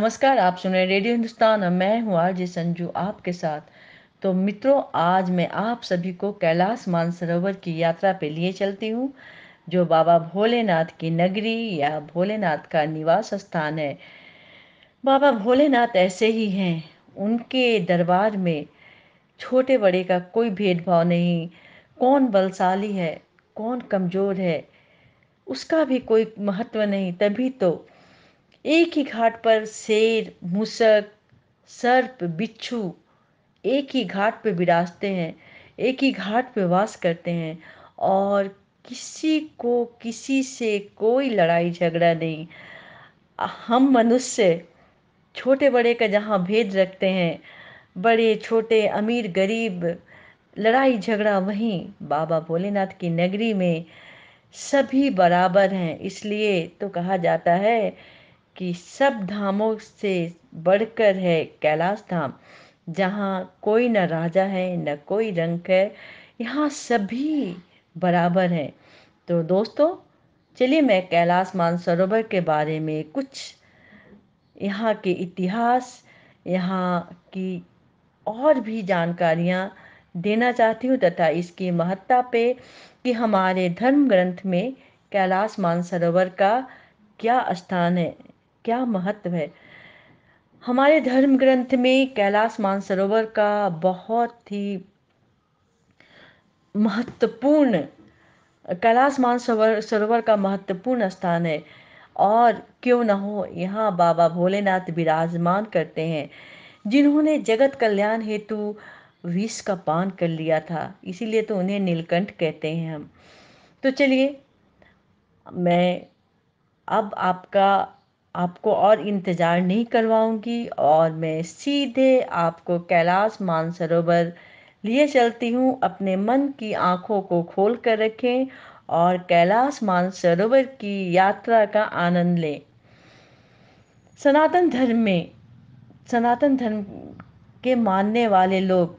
नमस्कार आप सुन रहे रेडियो हिंदुस्तान और मैं हूँ आरजे संजू आपके साथ तो मित्रों आज मैं आप सभी को कैलाश मानसरोवर की यात्रा पे लिए चलती हूँ जो बाबा भोलेनाथ की नगरी या भोलेनाथ का निवास स्थान है बाबा भोलेनाथ ऐसे ही हैं उनके दरबार में छोटे बड़े का कोई भेदभाव नहीं कौन बलशाली है कौन कमज़ोर है उसका भी कोई महत्व नहीं तभी तो एक ही घाट पर शेर मूसक सर्प बिच्छू एक ही घाट पर विराजते हैं एक ही घाट पर वास करते हैं और किसी को किसी से कोई लड़ाई झगड़ा नहीं हम मनुष्य छोटे बड़े का जहाँ भेद रखते हैं बड़े छोटे अमीर गरीब लड़ाई झगड़ा वहीं बाबा भोलेनाथ की नगरी में सभी बराबर हैं इसलिए तो कहा जाता है कि सब धामों से बढ़कर है कैलाश धाम जहाँ कोई न राजा है न कोई रंक है यहाँ सभी बराबर हैं तो दोस्तों चलिए मैं कैलाश मानसरोवर के बारे में कुछ यहाँ के इतिहास यहाँ की और भी जानकारियाँ देना चाहती हूँ तथा इसकी महत्ता पे कि हमारे धर्म ग्रंथ में कैलाश मानसरोवर का क्या स्थान है क्या महत्व है हमारे धर्म ग्रंथ में कैलाश मानसरोवर का बहुत ही महत्वपूर्ण कैलाश मानसरोवर सरोवर का महत्वपूर्ण स्थान है और क्यों ना हो यहाँ बाबा भोलेनाथ विराजमान करते हैं जिन्होंने जगत कल्याण हेतु विष का पान कर लिया था इसीलिए तो उन्हें नीलकंठ कहते हैं हम तो चलिए मैं अब आपका आपको और इंतज़ार नहीं करवाऊंगी और मैं सीधे आपको कैलाश मानसरोवर लिए चलती हूँ अपने मन की आँखों को खोल कर रखें और कैलाश मानसरोवर की यात्रा का आनंद लें सनातन धर्म में सनातन धर्म के मानने वाले लोग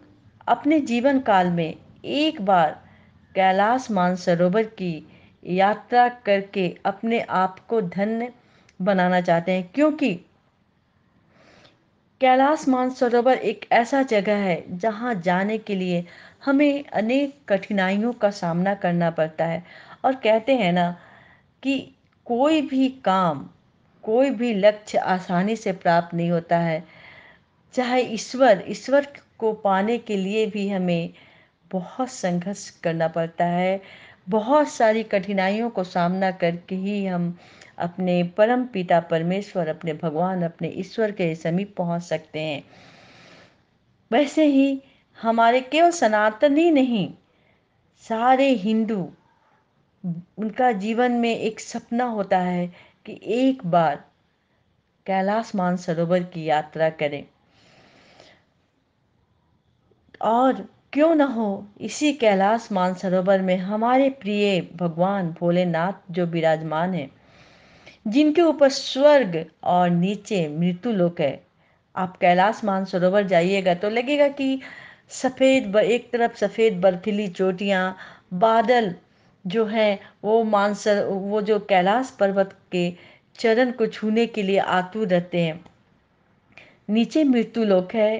अपने जीवन काल में एक बार कैलाश मानसरोवर की यात्रा करके अपने आप को धन्य बनाना चाहते हैं क्योंकि कैलाश मानसरोवर एक ऐसा जगह है जहाँ जाने के लिए हमें अनेक कठिनाइयों का सामना करना पड़ता है और कहते हैं ना कि कोई भी काम कोई भी लक्ष्य आसानी से प्राप्त नहीं होता है चाहे ईश्वर ईश्वर को पाने के लिए भी हमें बहुत संघर्ष करना पड़ता है बहुत सारी कठिनाइयों को सामना करके ही हम अपने परम पिता परमेश्वर अपने भगवान अपने ईश्वर के समीप पहुंच सकते हैं वैसे ही हमारे केवल सनातन ही नहीं सारे हिंदू उनका जीवन में एक सपना होता है कि एक बार कैलाश मानसरोवर की यात्रा करें और क्यों न हो इसी कैलाश मानसरोवर में हमारे प्रिय भगवान भोलेनाथ जो विराजमान हैं जिनके ऊपर स्वर्ग और नीचे मृत्यु लोक है आप कैलाश मानसरोवर जाइएगा तो लगेगा कि सफ़ेद एक तरफ सफ़ेद बर्फीली चोटियां बादल जो है वो मानसर वो जो कैलाश पर्वत के चरण को छूने के लिए आतुर रहते हैं नीचे मृत्यु लोक है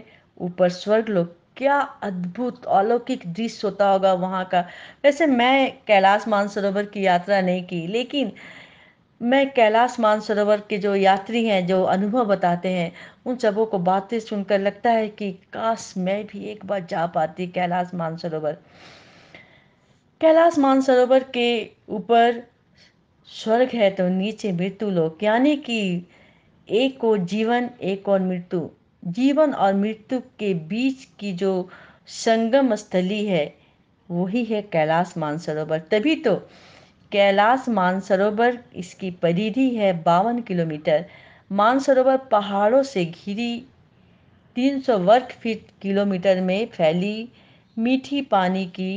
ऊपर स्वर्ग लोक क्या अद्भुत अलौकिक दृश्य होता होगा वहां का वैसे मैं कैलाश मानसरोवर की यात्रा नहीं की लेकिन मैं कैलाश मानसरोवर के जो यात्री हैं जो अनुभव बताते हैं उन सबों को बातें सुनकर लगता है कि काश मैं भी एक बार जा पाती कैलाश मानसरोवर कैलाश मानसरोवर के ऊपर स्वर्ग है तो नीचे मृत्यु लोक यानी कि एक को जीवन एक और मृत्यु जीवन और मृत्यु के बीच की जो संगम स्थली है वही है कैलाश मानसरोवर तभी तो कैलाश मानसरोवर इसकी परिधि है बावन किलोमीटर मानसरोवर पहाड़ों से घिरी 300 वर्ग फीट किलोमीटर में फैली मीठी पानी की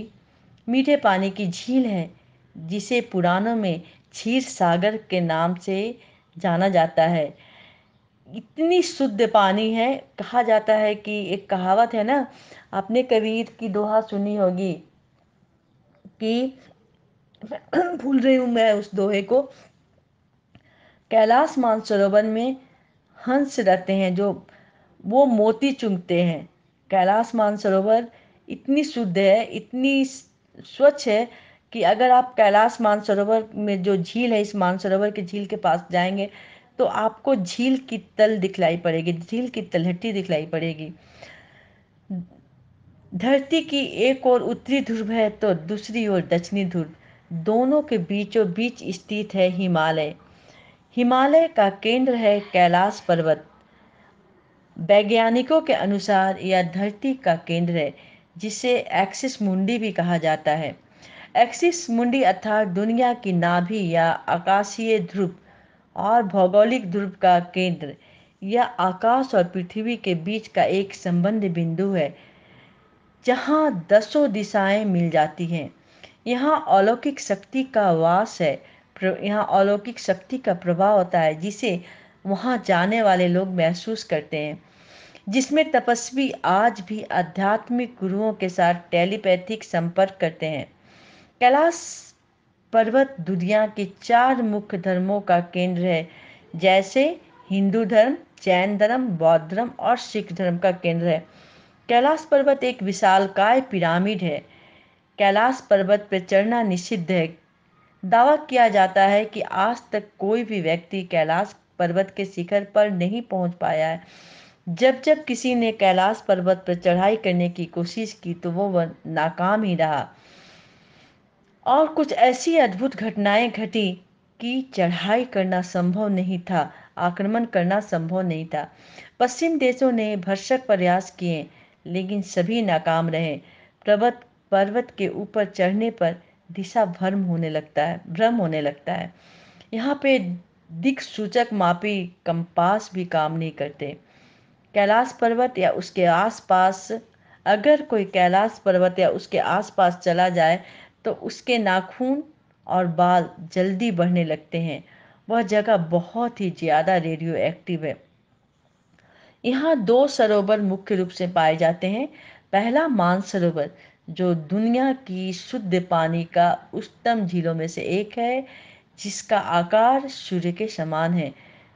मीठे पानी की झील है जिसे पुराणों में क्षीर सागर के नाम से जाना जाता है इतनी शुद्ध पानी है कहा जाता है कि एक कहावत है ना आपने कबीर की दोहा सुनी होगी कि भूल रही हूँ मैं उस दोहे को कैलाश मानसरोवर में हंस रहते हैं जो वो मोती चुमते हैं कैलाश मानसरोवर इतनी शुद्ध है इतनी स्वच्छ है कि अगर आप कैलाश मानसरोवर में जो झील है इस मानसरोवर के झील के पास जाएंगे तो आपको झील की तल दिखलाई पड़ेगी झील की तलहटी दिखलाई पड़ेगी धरती की एक और उत्तरी ध्रुव है तो दूसरी ओर दक्षिणी ध्रुव दोनों के बीचों बीच स्थित है हिमालय हिमालय का केंद्र है कैलाश पर्वत वैज्ञानिकों के अनुसार यह धरती का केंद्र है जिसे एक्सिस मुंडी भी कहा जाता है एक्सिस मुंडी अर्थात दुनिया की नाभि या आकाशीय ध्रुव और भौगोलिक ध्रुव का केंद्र यह आकाश और पृथ्वी के बीच का एक संबंध बिंदु है जहाँ दसों दिशाएं मिल जाती हैं यहाँ अलौकिक शक्ति का वास है यहाँ अलौकिक शक्ति का प्रभाव होता है जिसे वहाँ जाने वाले लोग महसूस करते हैं जिसमें तपस्वी आज भी आध्यात्मिक गुरुओं के साथ टेलीपैथिक संपर्क करते हैं कैलाश पर्वत दुनिया के चार मुख्य धर्मों का केंद्र है जैसे हिंदू धर्म जैन धर्म बौद्ध धर्म और सिख धर्म का केंद्र है कैलाश पर्वत एक विशालकाय पिरामिड है कैलाश पर्वत पर चढ़ना निषिद्ध है दावा किया जाता है कि आज तक कोई भी व्यक्ति कैलाश पर्वत के शिखर पर नहीं पहुंच पाया है जब जब किसी ने कैलाश पर्वत पर चढ़ाई करने की कोशिश की तो वो नाकाम ही रहा और कुछ ऐसी अद्भुत घटनाएं घटी कि चढ़ाई करना संभव नहीं था आक्रमण करना संभव नहीं था पश्चिम देशों ने भरसक प्रयास किए लेकिन सभी नाकाम रहे पर्वत पर्वत के ऊपर चढ़ने पर दिशा भ्रम होने लगता है भ्रम होने लगता है यहाँ पे दिख सूचक मापी कंपास भी काम नहीं करते कैलाश पर्वत या उसके आसपास अगर कोई कैलाश पर्वत या उसके आसपास चला जाए तो उसके नाखून और बाल जल्दी बढ़ने लगते हैं वह जगह बहुत ही ज़्यादा रेडियो एक्टिव है यहाँ दो सरोवर मुख्य रूप से पाए जाते हैं पहला मानसरोवर जो दुनिया की शुद्ध पानी का उच्चतम झीलों में से एक है जिसका आकार सूर्य के समान है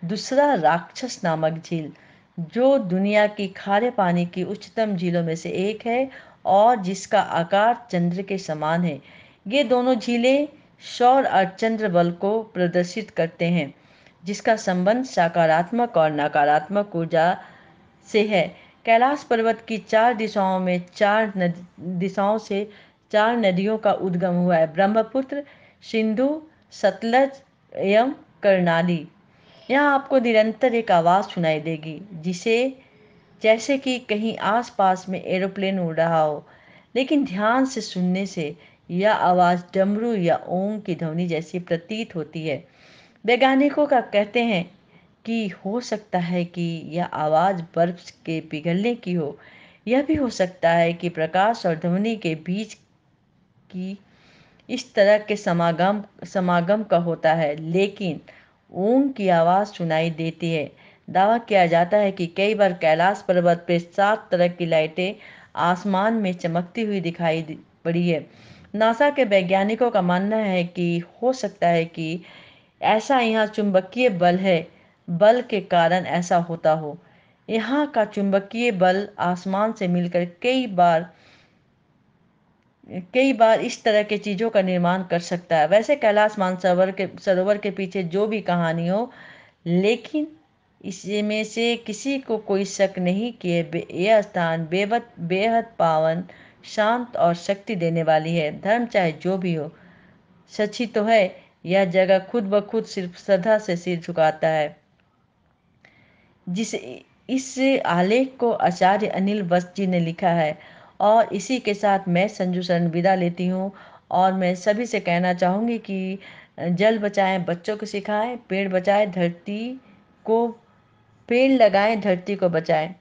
दूसरा राक्षस नामक झील जो दुनिया की खारे पानी की उच्चतम झीलों में से एक है और जिसका आकार चंद्र के समान है ये दोनों झीलें सौर और चंद्र बल को प्रदर्शित करते हैं जिसका संबंध सकारात्मक और नकारात्मक ऊर्जा से है कैलाश पर्वत की चार दिशाओं में चार दिशाओं से चार नदियों का उद्गम हुआ है ब्रह्मपुत्र सिंधु सतलज एवं कर्णाली यहाँ आपको निरंतर एक आवाज़ सुनाई देगी जिसे जैसे कि कहीं आसपास में एरोप्लेन उड़ रहा हो लेकिन ध्यान से सुनने से यह आवाज़ डमरू या ओम की ध्वनि जैसी प्रतीत होती है वैज्ञानिकों का कहते हैं कि हो सकता है कि यह आवाज़ बर्फ के पिघलने की हो यह भी हो सकता है कि प्रकाश और ध्वनि के बीच की इस तरह के समागम समागम का होता है लेकिन ओम की आवाज़ सुनाई देती है दावा किया जाता है कि कई बार कैलाश पर्वत पर सात तरह की लाइटें आसमान में चमकती हुई दिखाई पड़ी है नासा के वैज्ञानिकों का मानना है कि हो सकता है कि ऐसा यहाँ चुंबकीय बल है बल के कारण ऐसा होता हो यहाँ का चुंबकीय बल आसमान से मिलकर कई बार कई बार इस तरह के चीज़ों का निर्माण कर सकता है वैसे कैलाश मानसरोवर के सरोवर के पीछे जो भी कहानी हो लेकिन इसमें से किसी को कोई शक नहीं कि यह स्थान बेबद बेहद पावन शांत और शक्ति देने वाली है धर्म चाहे जो भी हो सची तो है यह जगह खुद ब खुद सिर्फ श्रद्धा से सिर झुकाता है जिस इस आलेख को आचार्य अनिल बस जी ने लिखा है और इसी के साथ मैं संजू शरण विदा लेती हूँ और मैं सभी से कहना चाहूँगी कि जल बचाएं बच्चों को सिखाएं पेड़ बचाएं धरती को पेड़ लगाएं धरती को बचाएं